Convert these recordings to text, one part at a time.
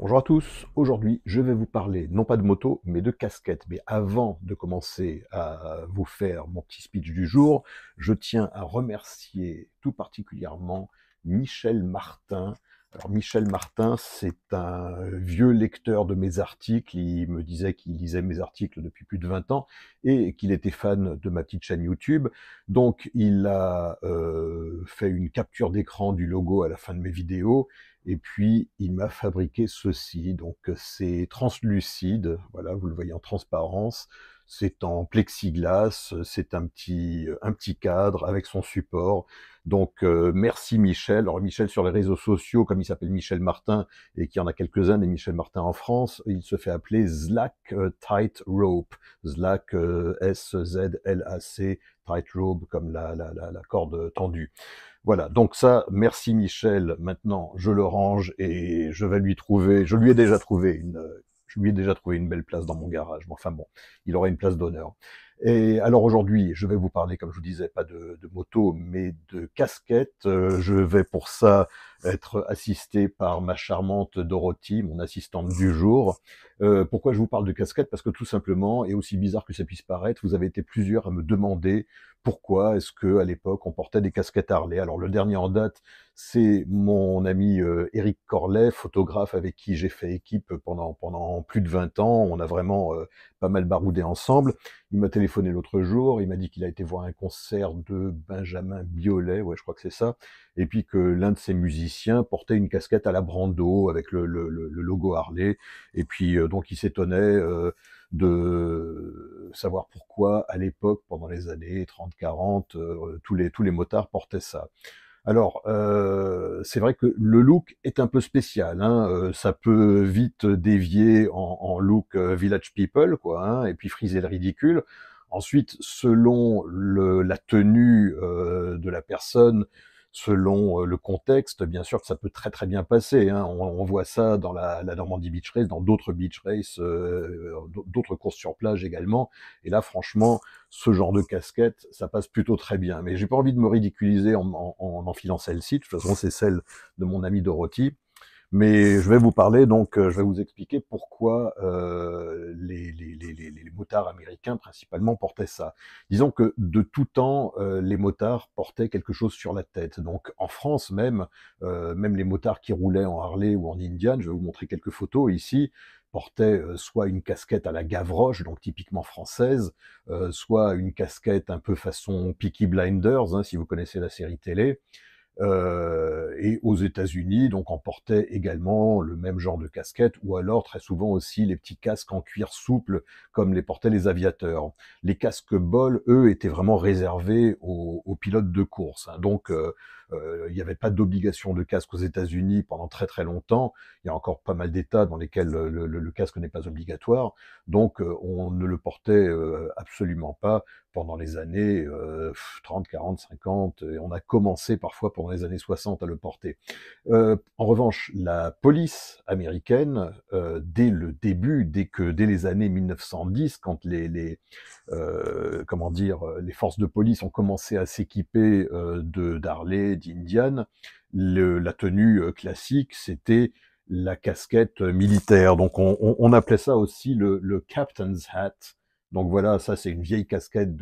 Bonjour à tous, aujourd'hui je vais vous parler non pas de moto mais de casquette. Mais avant de commencer à vous faire mon petit speech du jour, je tiens à remercier tout particulièrement Michel Martin alors Michel Martin, c'est un vieux lecteur de mes articles. Il me disait qu'il lisait mes articles depuis plus de 20 ans et qu'il était fan de ma petite chaîne YouTube. Donc il a euh, fait une capture d'écran du logo à la fin de mes vidéos et puis il m'a fabriqué ceci. Donc c'est translucide, voilà, vous le voyez en transparence c'est en plexiglas, c'est un petit, un petit cadre avec son support. Donc euh, merci Michel. Alors Michel sur les réseaux sociaux, comme il s'appelle Michel Martin et qu'il y en a quelques-uns des Michel Martin en France, il se fait appeler Zlack Tightrope. Euh, Tight Rope. Zlack euh, S Z L A C Tight Rope comme la, la, la, la, corde tendue. Voilà, donc ça, merci Michel. Maintenant, je le range et je vais lui trouver, je lui ai déjà trouvé une je lui ai déjà trouvé une belle place dans mon garage. Mais enfin bon, il aura une place d'honneur. Et alors aujourd'hui, je vais vous parler, comme je vous disais, pas de, moto, mais de casquette. Euh, je vais pour ça être assisté par ma charmante Dorothy, mon assistante du jour. Euh, pourquoi je vous parle de casquette Parce que tout simplement, et aussi bizarre que ça puisse paraître, vous avez été plusieurs à me demander pourquoi est-ce que à l'époque on portait des casquettes Harley. Alors le dernier en date, c'est mon ami Eric euh, Corlet, photographe avec qui j'ai fait équipe pendant pendant plus de 20 ans. On a vraiment pas mal baroudé ensemble. Il m'a téléphoné l'autre jour, il m'a dit qu'il a été voir un concert de Benjamin Biolay, ouais, je crois que c'est ça, et puis que l'un de ses musiciens portait une casquette à la Brando avec le, logo Harley, et puis euh, donc il s'étonnait euh, de savoir pourquoi à l'époque, pendant les années 30-40, euh, tous, les, tous les motards portaient ça. Alors, c'est vrai que le look est un peu spécial. Hein, ça peut vite dévier en, look village people, quoi, hein, et puis friser le ridicule. Ensuite, selon la tenue euh, de la personne, selon euh, le contexte, bien sûr que ça peut très très bien passer. Hein. On, voit ça dans la, Normandie Beach Race, dans d'autres beach races, euh, d'autres courses sur plage également. Et là, franchement, ce genre de casquette, ça passe plutôt très bien. Mais j'ai pas envie de me ridiculiser en, en enfilant celle-ci. De toute façon, c'est celle de mon ami Dorothy. Mais je vais vous parler, donc euh, je vais vous expliquer pourquoi euh, les, les, les, les, motards américains principalement portaient ça. Disons que de tout temps, euh, les motards portaient quelque chose sur la tête. Donc en France même, euh, même les motards qui roulaient en Harley ou en Indian, je vais vous montrer quelques photos ici, portaient euh, soit une casquette à la Gavroche, donc typiquement française, euh, soit une casquette un peu façon Peaky Blinders, hein, si vous connaissez la série télé. Euh, et aux États-Unis, donc on portait également le même genre de casquette, ou alors très souvent aussi les petits casques en cuir souple, comme les portaient les aviateurs. Les casques bol, eux, étaient vraiment réservés aux, pilotes de course. Hein. donc euh, euh, il n'y avait pas d'obligation de casque aux États-Unis pendant très très longtemps. Il y a encore pas mal d'États dans lesquels le, casque n'est pas obligatoire. Donc euh, on ne le portait euh, absolument pas pendant les années 30, 40, 50. Et on a commencé parfois pendant les années 60 à le porter. en revanche, la police américaine, dès le début, dès que dès les années 1910, quand les, les comment dire les forces de police ont commencé à s'équiper de Darley, indienne, la tenue euh, classique, c'était la casquette euh, militaire. Donc on, appelait ça aussi le, captain's hat. Donc voilà, ça c'est une vieille casquette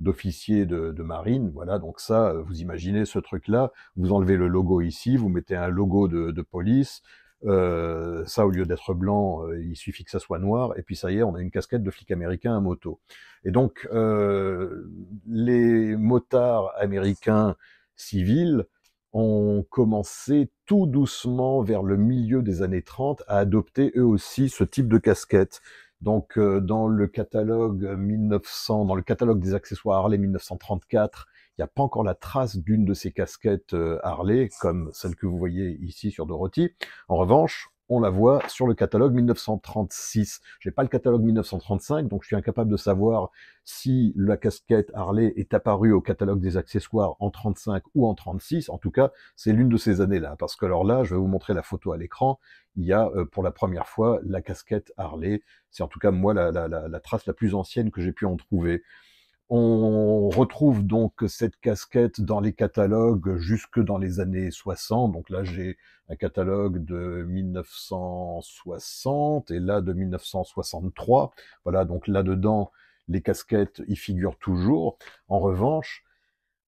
d'officier de, marine. Voilà, donc ça, euh, vous imaginez ce truc-là. Vous enlevez le logo ici, vous mettez un logo de, police. ça, au lieu d'être blanc, il suffit que ça soit noir. Et puis ça y est, on a une casquette de flic américain à moto. Et donc, les motards américains Civils ont commencé tout doucement vers le milieu des années 30 à adopter eux aussi ce type de casquette. Donc euh, dans le catalogue 1900, dans le catalogue des accessoires Harley 1934, il n'y a pas encore la trace d'une de ces casquettes euh, Harley comme celle que vous voyez ici sur Dorothy. En revanche, on la voit sur le catalogue 1936. je n'ai pas le catalogue 1935, donc je suis incapable de savoir si la casquette Harley est apparue au catalogue des accessoires en 35 ou en 36. En tout cas, c'est l'une de ces années-là, parce que alors là, je vais vous montrer la photo à l'écran. Il y a euh, pour la première fois la casquette Harley. C'est en tout cas moi la trace la plus ancienne que j'ai pu en trouver. On retrouve donc cette casquette dans les catalogues jusque dans les années 60. Donc là, j'ai un catalogue de 1960 et là de 1963. Voilà, donc là-dedans, les casquettes y figurent toujours. En revanche,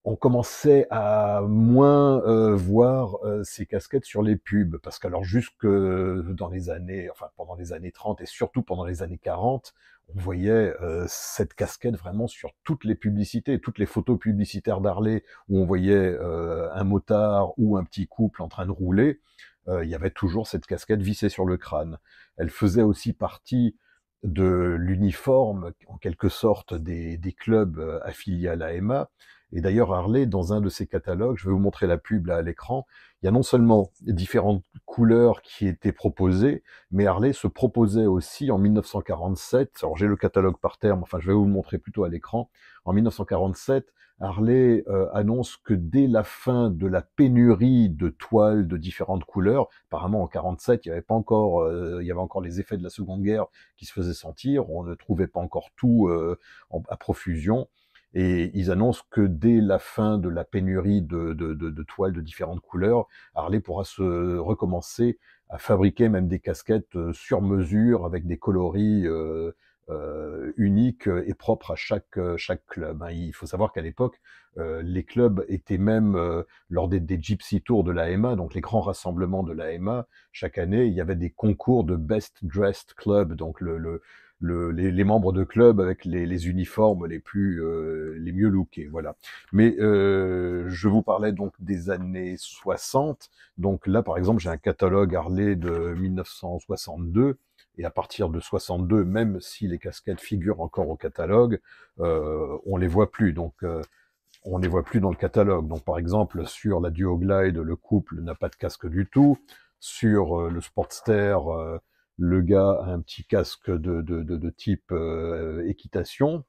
on commençait à moins euh, voir euh, ces casquettes sur les pubs parce qu'alors jusque dans les années enfin pendant les années 30 et surtout pendant les années 40 on voyait euh, cette casquette vraiment sur toutes les publicités, toutes les photos publicitaires d'Harley où on voyait euh, un motard ou un petit couple en train de rouler, euh, il y avait toujours cette casquette vissée sur le crâne. Elle faisait aussi partie de l'uniforme, en quelque sorte, des, clubs affiliés à la l'AMA. Et d'ailleurs, Harley, dans un de ses catalogues, je vais vous montrer la pub là à l'écran, il y a non seulement différentes couleurs qui étaient proposées, mais Harley se proposait aussi en 1947, alors j'ai le catalogue par terme, enfin je vais vous le montrer plutôt à l'écran, en 1947, Harley euh, annonce que dès la fin de la pénurie de toiles de différentes couleurs, apparemment en 47, il n'y avait pas encore, euh, il y avait encore les effets de la Seconde Guerre qui se faisaient sentir, on ne trouvait pas encore tout euh, à profusion. Et ils annoncent que dès la fin de la pénurie de, de, de, de toiles de différentes couleurs, Harley pourra se recommencer à fabriquer même des casquettes euh, sur mesure avec des coloris euh, euh uniques et propres à chaque, euh, chaque club. Hein. il faut savoir qu'à l'époque, les clubs étaient même, lors des, Gypsy Tours de l'AMA, donc les grands rassemblements de l'AMA, chaque année, il y avait des concours de Best Dressed Club, donc le les, membres de club avec les, uniformes les plus euh, les mieux lookés, voilà. Mais euh, je vous parlais donc des années 60. Donc là, par exemple, j'ai un catalogue Harley de 1962. Et à partir de 62, même si les casquettes figurent encore au catalogue, on euh, on les voit plus. Donc on les voit plus dans le catalogue. Donc par exemple sur la Glide le couple n'a pas de casque du tout. Sur le Sportster, le gars a un petit casque de, type euh, équitation.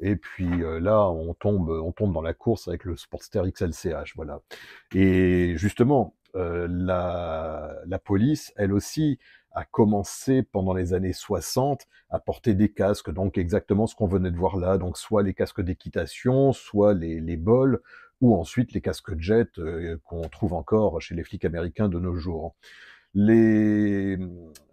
Et puis euh, là, on tombe, on tombe dans la course avec le Sportster XLCH, voilà. Et justement, euh, la, la, police, elle aussi, a commencé pendant les années 60 à porter des casques, donc exactement ce qu'on venait de voir là, donc soit les casques d'équitation, soit les, les bols, ou ensuite les casques jet qu'on trouve encore chez les flics américains de nos jours. Les,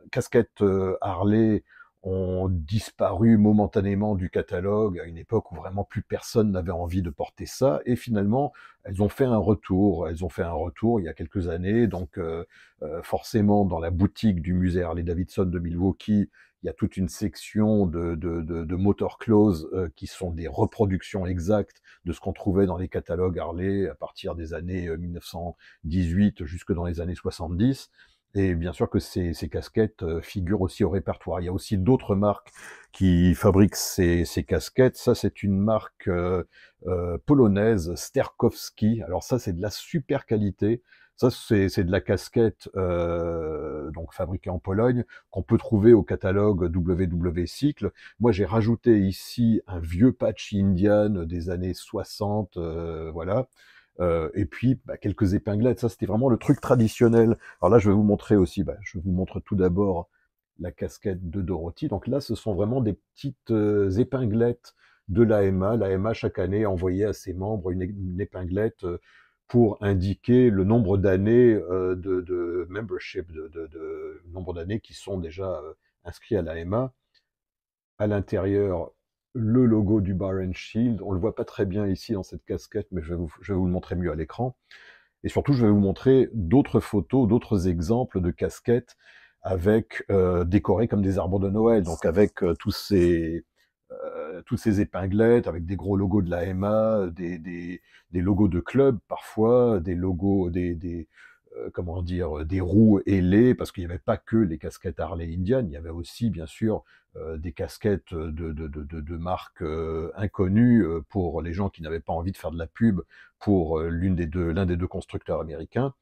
casquettes euh, Harley ont disparu momentanément du catalogue à une époque où vraiment plus personne n'avait envie de porter ça et finalement elles ont fait un retour elles ont fait un retour il y a quelques années donc euh, euh, forcément dans la boutique du musée Harley Davidson de Milwaukee il y a toute une section de, de, de, qui sont des reproductions exactes de ce qu'on trouvait dans les catalogues Harley à partir des années 1918 jusque dans les années 70 et bien sûr que ces, ces, casquettes euh, figurent aussi au répertoire. Il y a aussi d'autres marques qui fabriquent ces, ces casquettes. Ça, c'est une marque euh, euh, polonaise, Sterkowski. Alors ça, c'est de la super qualité. Ça, c'est de la casquette donc fabriquée en Pologne qu'on peut trouver au catalogue WW Cycle. Moi, j'ai rajouté ici un vieux patch indien des années 60, voilà, euh, et puis bah, quelques épinglettes. Ça, c'était vraiment le truc traditionnel. Alors là, je vais vous montrer aussi. Bah, je vous montre tout d'abord la casquette de Dorothy. Donc là, ce sont vraiment des petites euh, épinglettes de l'AMA. L'AMA chaque année envoyait à ses membres une, épinglette euh, pour indiquer le nombre d'années de, membership, de, de nombre d'années qui sont déjà inscrits à l'AMA. À l'intérieur, le logo du Bar Shield. On le voit pas très bien ici dans cette casquette, mais je vais vous, je vais vous le montrer mieux à l'écran. Et surtout, je vais vous montrer d'autres photos, d'autres exemples de casquettes avec euh, décorées comme des arbres de Noël, donc avec euh, tous ces euh, ces épinglettes avec des gros logos de la MA, des, des, des logos de clubs parfois, des logos des, des euh, comment dire, euh, des roues ailées, parce qu'il n'y avait pas que les casquettes Harley Indian, il y avait aussi, bien sûr, euh, des casquettes de, marques inconnues pour les gens qui n'avaient pas envie de faire de la pub pour l'un des deux constructeurs américains.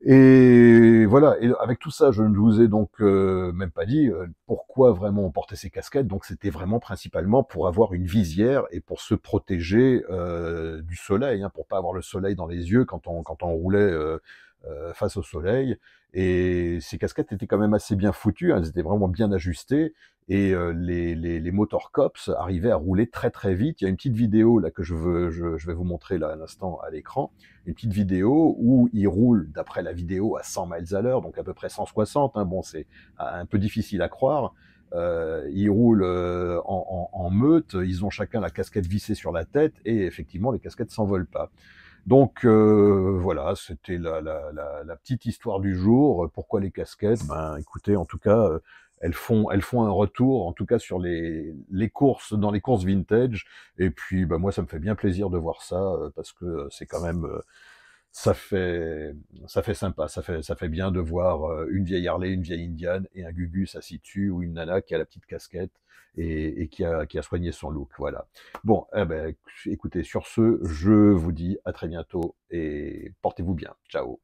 Et voilà, et avec tout ça, je ne vous ai donc euh, même pas dit euh, pourquoi vraiment on portait ces casquettes. Donc c'était vraiment principalement pour avoir une visière et pour se protéger euh, du soleil, hein, pour pas avoir le soleil dans les yeux quand on, quand on roulait face au soleil. Et ces casquettes étaient quand même assez bien foutues, hein. elles étaient vraiment bien ajustées et euh, les, les, les cops arrivaient à rouler très très vite. Il y a une petite vidéo là que je veux, je, je vais vous montrer là à l'instant à l'écran, une petite vidéo où ils roulent d'après la vidéo à 100 miles à l'heure, donc à peu près 160. Hein. Bon, c'est euh, un peu difficile à croire. Euh, ils roulent euh, en, en, en, meute, ils ont chacun la casquette vissée sur la tête et effectivement les casquettes s'envolent pas. Donc voilà, c'était la, la, la, la, petite histoire du jour. Pourquoi les casquettes Ben écoutez, en tout cas, elles font, elles font un retour, en tout cas sur les, les courses, dans les courses vintage. Et puis, bah, moi, ça me fait bien plaisir de voir ça euh, parce que c'est quand même, euh, ça fait, ça fait sympa, ça fait, ça fait bien de voir euh, une vieille Harley, une vieille Indiane et un Gugu, assis dessus, ou une nana qui a la petite casquette et, et qui, a, qui a soigné son look. Voilà. Bon, eh ben, écoutez, sur ce, je vous dis à très bientôt et portez-vous bien. Ciao.